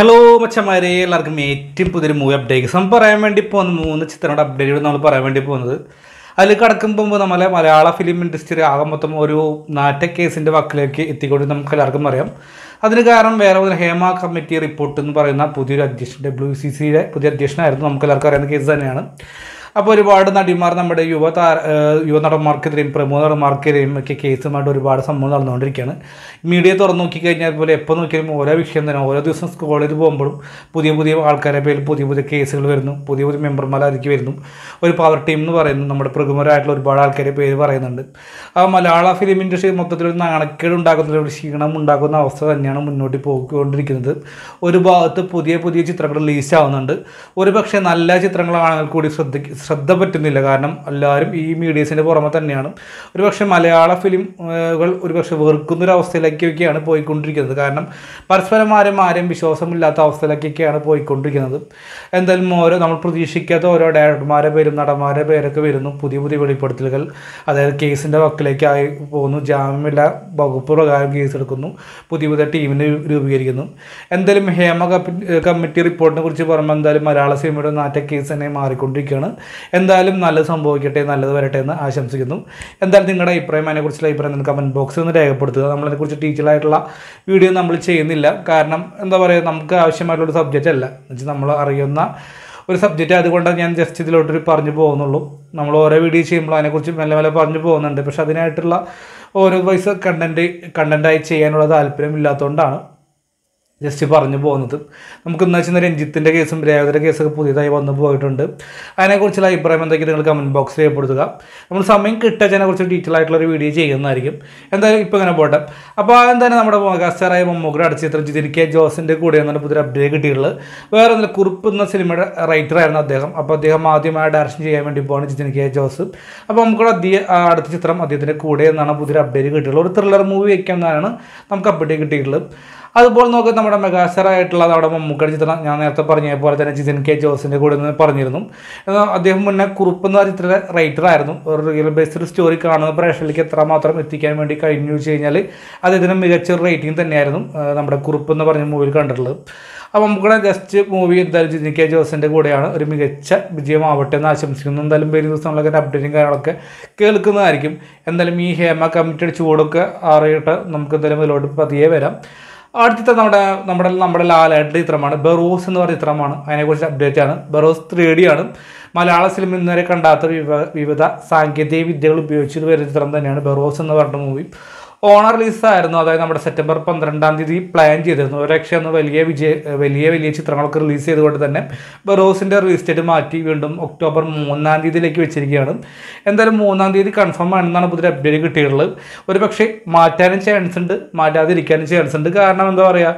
hello മച്ചന്മാരെ എല്ലാവർക്കും ഏറ്റവും പുതിയൊരു മൂവി അപ്ഡേറ്റ് സംഭവം പറയാൻ വേണ്ടി പോകുന്ന മൂന്ന് ചിത്രങ്ങളുടെ അപ്ഡേറ്റ് നമ്മൾ പറയാൻ വേണ്ടി പോകുന്നത് അതിൽ കടക്കുമ്പോൾ നമ്മളെ മലയാള ഫിലിം ഇൻഡസ്ട്രി ആകെ മൊത്തം ഒരു നാറ്റ കേസിൻ്റെ വക്കിലേക്ക് എത്തിക്കൊണ്ട് നമുക്ക് എല്ലാവർക്കും അറിയാം അതിന് കാരണം വേറെ ഒരു ഹേമ കമ്മിറ്റി റിപ്പോർട്ട് എന്ന് പറയുന്ന പുതിയൊരു അധ്യക്ഷൻ ഡബ്ല്യു സി സിയുടെ പുതിയ അധ്യക്ഷനായിരുന്നു നമുക്ക് എല്ലാവർക്കും അറിയാവുന്ന കേസ് തന്നെയാണ് അപ്പോൾ ഒരുപാട് നടിമാർ നമ്മുടെ യുവ യുവനടന്മാർക്കെതിരെയും യുവ പ്രമുഖ നടന്മാർക്കെതിരെയും ഒക്കെ കേസുമായിട്ട് ഒരുപാട് സംഭവം നടന്നുകൊണ്ടിരിക്കുകയാണ് മീഡിയ തുറന്നു നോക്കിക്കഴിഞ്ഞാൽ പോലെ എപ്പോൾ നോക്കിയാലും ഓരോ വിഷയം തന്നെ ഓരോ ദിവസം കോളേജിൽ പോകുമ്പോഴും പുതിയ പുതിയ ആൾക്കാരെ പേരിൽ പുതിയ പുതിയ കേസുകൾ വരുന്നു പുതിയ പുതിയ മെമ്പർമാരായിരിക്കും വരുന്നു ഒരു പവർ ടീം എന്ന് പറയുന്നു നമ്മുടെ പ്രകുമരായിട്ടുള്ള ഒരുപാട് ആൾക്കാരെ പേര് പറയുന്നുണ്ട് ആ മലയാള ഫിലിം ഇൻഡസ്ട്രി മൊത്തത്തിൽ ഒരു നാണക്കേട് ഉണ്ടാക്കുന്ന ഒരു ക്ഷീണം ഉണ്ടാക്കുന്ന അവസ്ഥ തന്നെയാണ് മുന്നോട്ട് പോയിക്കൊണ്ടിരിക്കുന്നത് ഒരു ഭാഗത്ത് പുതിയ പുതിയ ചിത്രങ്ങൾ റിലീസ് ആവുന്നുണ്ട് ഒരു പക്ഷേ നല്ല ചിത്രങ്ങളാണെങ്കിൽ കൂടി ശ്രദ്ധിക്ക ശ്രദ്ധ പറ്റുന്നില്ല കാരണം എല്ലാവരും ഈ മീഡിയസിൻ്റെ പുറമെ തന്നെയാണ് ഒരുപക്ഷെ മലയാള ഫിലിമുകൾ ഒരുപക്ഷെ വെറുക്കുന്നൊരവസ്ഥയിലേക്കൊക്കെയാണ് പോയിക്കൊണ്ടിരിക്കുന്നത് കാരണം പരസ്പരം ആരും ആരും വിശ്വാസമില്ലാത്ത അവസ്ഥയിലേക്കൊക്കെയാണ് പോയിക്കൊണ്ടിരിക്കുന്നത് എന്തായാലും ഓരോ നമ്മൾ പ്രതീക്ഷിക്കാത്ത ഓരോ ഡയറക്ടർമാരെ പേരും നടന്മാരെ പേരൊക്കെ വരുന്നു പുതിയ പുതിയ വെളിപ്പെടുത്തലുകൾ അതായത് കേസിൻ്റെ വക്കിലേക്കായി പോകുന്നു ജാമ്യമില്ല വകുപ്പ് പ്രകാരം കേസെടുക്കുന്നു പുതിയ പുതിയ ടീമിനെ രൂപീകരിക്കുന്നു എന്തായാലും ഹേമ കമ്മിറ്റി റിപ്പോർട്ടിനെ കുറിച്ച് പറയുമ്പോൾ എന്തായാലും മലയാള സിനിമയുടെ നാറ്റ കേസ് തന്നെ മാറിക്കൊണ്ടിരിക്കുകയാണ് എന്തായാലും നല്ലത് സംഭവിക്കട്ടെ നല്ലത് വരട്ടെ എന്ന് ആശംസിക്കുന്നു എന്തായാലും നിങ്ങളുടെ അഭിപ്രായം അതിനെക്കുറിച്ചുള്ള അഭിപ്രായം നിങ്ങൾക്ക് കമൻറ്റ് ബോക്സിൽ നിന്ന് രേഖപ്പെടുത്തുക നമ്മളതിനെക്കുറിച്ച് ടീച്ചറായിട്ടുള്ള വീഡിയോ നമ്മൾ ചെയ്യുന്നില്ല കാരണം എന്താ പറയുക നമുക്ക് ആവശ്യമായിട്ടുള്ള സബ്ജക്റ്റ് അല്ല എന്നുവെച്ചാൽ നമ്മൾ അറിയുന്ന ഒരു സബ്ജക്റ്റ് അതുകൊണ്ട് ഞാൻ ജസ്റ്റ് ഇതിലോട്ടൊരു പറഞ്ഞു പോകുന്നുള്ളൂ നമ്മൾ ഓരോ വീഡിയോ ചെയ്യുമ്പോൾ അതിനെക്കുറിച്ച് മെല്ലെ മെല്ലെ പറഞ്ഞു പോകുന്നുണ്ട് പക്ഷെ അതിനായിട്ടുള്ള ഓരോ വൈസ് കണ്ടൻറ്റ് കണ്ടൻറ്റായി ചെയ്യാനുള്ള താല്പര്യം ഇല്ലാത്തതുകൊണ്ടാണ് ജസ്റ്റ് പറഞ്ഞു പോകുന്നത് നമുക്ക് എന്താ വെച്ചാൽ രഞ്ജിത്തിൻ്റെ കേസും രേവതിയുടെ കേസൊക്കെ പുതിയതായി വന്നു പോയിട്ടുണ്ട് അതിനെക്കുറിച്ചുള്ള അഭിപ്രായം എന്തൊക്കെയാണ് നിങ്ങൾ കമൻറ്റ് ബോക്സിൽ രേഖപ്പെടുത്തുക നമ്മൾ സമയം കിട്ടച്ചതിനെക്കുറിച്ച് ഡീറ്റെയിൽ ആയിട്ടുള്ള ഒരു വീഡിയോ ചെയ്യുന്നതായിരിക്കും എന്തായാലും ഇപ്പോൾ ഇങ്ങനെ പോട്ടെ അപ്പോൾ ആദ്യം തന്നെ നമ്മുടെ മെഗാസ്റ്റാറായ മമ്മൂക്കയുടെ അടുത്ത ചിത്രം ജിതിരി കെ ജോസിൻ്റെ കൂടെ എന്നാണ് പുതിയൊരു അപ്ഡേറ്റ് കിട്ടിയിട്ടുള്ളത് വേറെ ഒന്നും കുറിപ്പ് എന്ന സിനിമയുടെ റൈറ്ററായിരുന്നു അദ്ദേഹം അപ്പോൾ അദ്ദേഹം ആദ്യമായി ഡയറക്ഷൻ ചെയ്യാൻ വേണ്ടി പോവാണ് ജിതിൻ കെ ജോസ് അപ്പോൾ നമുക്കുള്ള അടുത്ത ചിത്രം അദ്ദേഹത്തിൻ്റെ കൂടെ എന്നാണ് പുതിയൊരു അപ്ഡേറ്റ് കിട്ടിയിട്ടുള്ളത് ഒരു ത്രില്ലർ മൂവി വയ്ക്കാമെന്നാണ് നമുക്ക് അപ്ഡേറ്റ് കിട്ടിയിട്ടുള്ളത് അതുപോലെ നോക്കുക നമ്മുടെ മെഗാസ്റ്ററായിട്ടുള്ള നമ്മുടെ മമ്മൂക്കടി ചിത്രം ഞാൻ നേരത്തെ പറഞ്ഞ പോലെ തന്നെ ജിതിൻ കെ ജോസിൻ്റെ കൂടെ നിന്ന് പറഞ്ഞിരുന്നു അദ്ദേഹം മുന്നേ കുറുപ്പ് പറഞ്ഞ ചിത്രത്തിലെ റൈറ്റർ ആയിരുന്നു ഒരു റിയൽ ബേസ്ഡ് സ്റ്റോറി കാണുന്ന പ്രേക്ഷകരിലേക്ക് എത്രമാത്രം എത്തിക്കാൻ വേണ്ടി കഴിഞ്ഞു വെച്ച് കഴിഞ്ഞാൽ അദ്ദേഹത്തിന് മികച്ച റേറ്റിംഗ് തന്നെയായിരുന്നു നമ്മുടെ കുറുപ്പ് എന്ന് പറഞ്ഞ മൂവിയിൽ കണ്ടിട്ടുള്ളത് അപ്പോൾ നമുക്കിടെ ജസ്റ്റ് മൂവി എന്തായാലും ജിതിൻ കെ ജോസിൻ്റെ കൂടെയാണ് ഒരു മികച്ച വിജയമാവട്ടെ എന്ന് ആശംസിക്കുന്നു എന്തായാലും വരും ദിവസം നമ്മളൊക്കെ അപ്ഡേറ്റും കാര്യങ്ങളൊക്കെ കേൾക്കുന്നതായിരിക്കും എന്തായാലും ഈ ഹേമ കമ്മിറ്റിയുടെ ചൂടൊക്കെ അറിയിട്ട് നമുക്ക് എന്തായാലും ഇതിലോട്ട് പതിയെ വരാം അടുത്ത നമ്മുടെ നമ്മുടെ നമ്മുടെ ലാലായിട്ടുള്ള ചിത്രമാണ് ബെറോസ് എന്ന് പറഞ്ഞ ചിത്രമാണ് അതിനെക്കുറിച്ച് അപ്ഡേറ്റ് ആണ് ബെറോസ് ത്രീ ഡി ആണ് മലയാള സിനിമ ഇന്നുവരെ കണ്ടാത്ത വിവിധ സാങ്കേതിക വിദ്യകൾ ഉപയോഗിച്ച് വരുന്ന ചിത്രം തന്നെയാണ് ബെറോസ് എന്ന് പറഞ്ഞ മൂവി ഓണർ ആയിരുന്നു അതായത് നമ്മുടെ സെപ്റ്റംബർ പന്ത്രണ്ടാം തീയതി പ്ലാൻ ചെയ്തിരുന്നു രക്ഷ അന്ന് വലിയ വിജയ വലിയ വലിയ ചിത്രങ്ങളൊക്കെ റിലീസ് ചെയ്തുകൊണ്ട് തന്നെ ബറോസിൻ്റെ റിലീസ് ഡേറ്റ് മാറ്റി വീണ്ടും ഒക്ടോബർ മൂന്നാം തീയതിയിലേക്ക് വെച്ചിരിക്കുകയാണ് എന്തായാലും മൂന്നാം തീയതി കൺഫേം ആണെന്നാണ് പുതിയ അപ്ഡേറ്റ് കിട്ടിയിട്ടുള്ളത് ഒരു പക്ഷേ മാറ്റാനും ചാൻസ് ഉണ്ട് മാറ്റാതിരിക്കാനും ചാൻസ് ഉണ്ട് കാരണം എന്താ പറയുക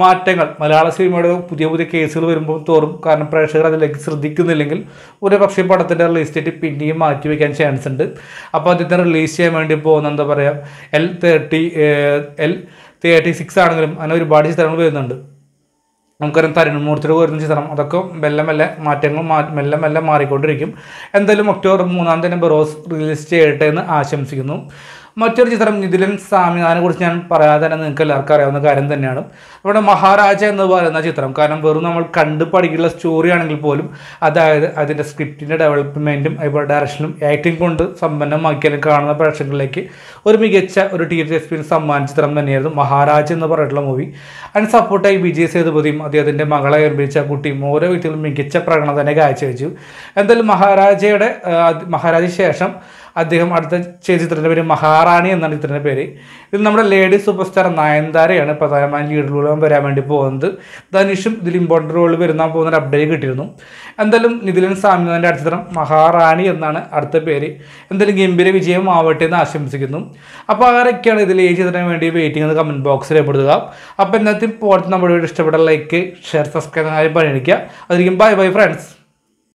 മാറ്റങ്ങൾ മലയാള സിനിമയുടെ പുതിയ പുതിയ കേസുകൾ വരുമ്പോൾ തോറും കാരണം പ്രേക്ഷകർ അതിലേക്ക് ശ്രദ്ധിക്കുന്നില്ലെങ്കിൽ ഒരു പക്ഷേ പടത്തിൻ്റെ റിലീസ് ഡേറ്റ് പിന്നെയും മാറ്റിവെക്കാൻ ചാൻസ് ഉണ്ട് അപ്പോൾ അദ്ദേഹത്തെ റിലീസ് ചെയ്യാൻ വേണ്ടി പോകുന്ന എന്താ പറയുക L thirty L thirty six ആണെങ്കിലും അങ്ങനെ ഒരുപാട് ചിത്രങ്ങൾ വരുന്നുണ്ട് നമുക്കറിയാം മൂർത്തിയുടെ വരുന്ന ചിത്രം അതൊക്കെ മെല്ലെ മെല്ലെ മാറ്റങ്ങൾ മെല്ലെ മെല്ലെ മാറിക്കൊണ്ടിരിക്കും എന്തായാലും ഒക്ടോബർ മൂന്നാം തീയതി ബറോസ് റിലീസ് ചെയ്യട്ടെ എന്ന് ആശംസിക്കുന്നു മറ്റൊരു ചിത്രം നിതിലൻ സ്വാമിനാഥനെ കുറിച്ച് ഞാൻ പറയാതെ തന്നെ നിങ്ങൾക്ക് എല്ലാവർക്കും അറിയാവുന്ന കാര്യം തന്നെയാണ് നമ്മുടെ മഹാരാജ എന്ന് പറയുന്ന ചിത്രം കാരണം വെറും നമ്മൾ കണ്ടു പഠിക്കുന്ന സ്റ്റോറി ആണെങ്കിൽ പോലും അതായത് അതിൻ്റെ സ്ക്രിപ്റ്റിൻ്റെ ഡെവലപ്മെൻറ്റും അതുപോലെ ഡയറക്ഷനും ആക്ടിങ് കൊണ്ട് സമ്പന്നമാക്കിയാലും കാണുന്ന പ്രേക്ഷകരിലേക്ക് ഒരു മികച്ച ഒരു തിയേറ്റർ എക്സ്പീരിയൻസ് സമ്മാനിച്ച ചിത്രം തന്നെയായിരുന്നു മഹാരാജ എന്ന് പറഞ്ഞിട്ടുള്ള മൂവി അതിന് സപ്പോർട്ടായി വിജയ് സേതുപതിയും അദ്ദേഹത്തിൻ്റെ മകളെ നിർമ്മിച്ച കുട്ടിയും ഓരോ വ്യക്തികളും മികച്ച പ്രകടനം തന്നെ കാഴ്ചവെച്ചു എന്തായാലും മഹാരാജയുടെ മഹാരാജ ശേഷം അദ്ദേഹം അടുത്ത ചെയ്ത ചിത്രത്തിൻ്റെ പേര് മഹാറാണി എന്നാണ് ചിത്രത്തിൻ്റെ പേര് ഇതിൽ നമ്മുടെ ലേഡി സൂപ്പർ സ്റ്റാർ നയൻതാരയാണ് പ്രധാനമായും ലീഡിലൂടെ വരാൻ വേണ്ടി പോകുന്നത് ധനുഷും ഇതിൽ ഇമ്പോർട്ടൻ്റ് റോളിൽ വരുന്ന പോകുന്ന ഒരു അപ്ഡേറ്റ് കിട്ടിയിരുന്നു എന്തായാലും നിതിലൻ സ്വാമിനാഥൻ്റെ അടുത്ത ചിത്രം മഹാറാണി എന്നാണ് അടുത്ത പേര് എന്തായാലും ഗംഭീര വിജയം ആവട്ടെ എന്ന് ആശംസിക്കുന്നു അപ്പോൾ ആരൊക്കെയാണ് ഇതിൽ ഈ ചിത്രത്തിന് വേണ്ടി വെയിറ്റിംഗ് എന്ന് കമൻറ്റ് ബോക്സിൽ ഏർപ്പെടുത്തുക അപ്പോൾ ഇന്നത്തെ പോലത്തെ നമ്മുടെ ഇഷ്ടപ്പെട്ട ലൈക്ക് ഷെയർ സബ്സ്ക്രൈബ് കാര്യം പരിഗണിക്കുക അതിരിക്കും ബൈ ബൈ ഫ്രണ്ട്സ്